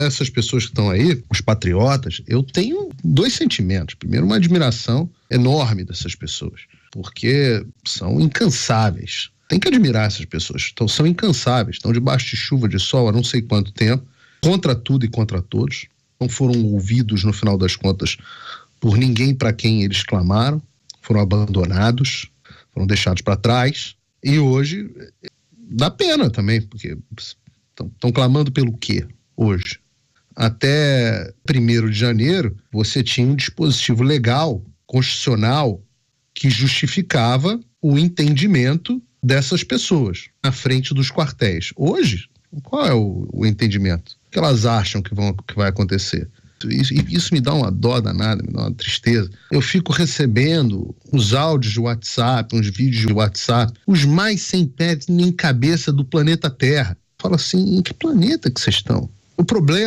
essas pessoas que estão aí, os patriotas, eu tenho dois sentimentos. Primeiro, uma admiração enorme dessas pessoas, porque são incansáveis. Tem que admirar essas pessoas. Então, são incansáveis, estão debaixo de chuva, de sol há não sei quanto tempo, contra tudo e contra todos. Não foram ouvidos, no final das contas, por ninguém para quem eles clamaram, foram abandonados, foram deixados para trás. E hoje eh, dá pena também, porque estão clamando pelo quê hoje? até 1 de janeiro, você tinha um dispositivo legal, constitucional, que justificava o entendimento dessas pessoas na frente dos quartéis. Hoje, qual é o, o entendimento? O que elas acham que, vão, que vai acontecer? Isso, isso, me dá uma dó danada, me dá uma tristeza. Eu fico recebendo os áudios de WhatsApp, uns vídeos de WhatsApp, os mais sem pé nem cabeça do planeta Terra. Fala assim, em que planeta que vocês estão? O problema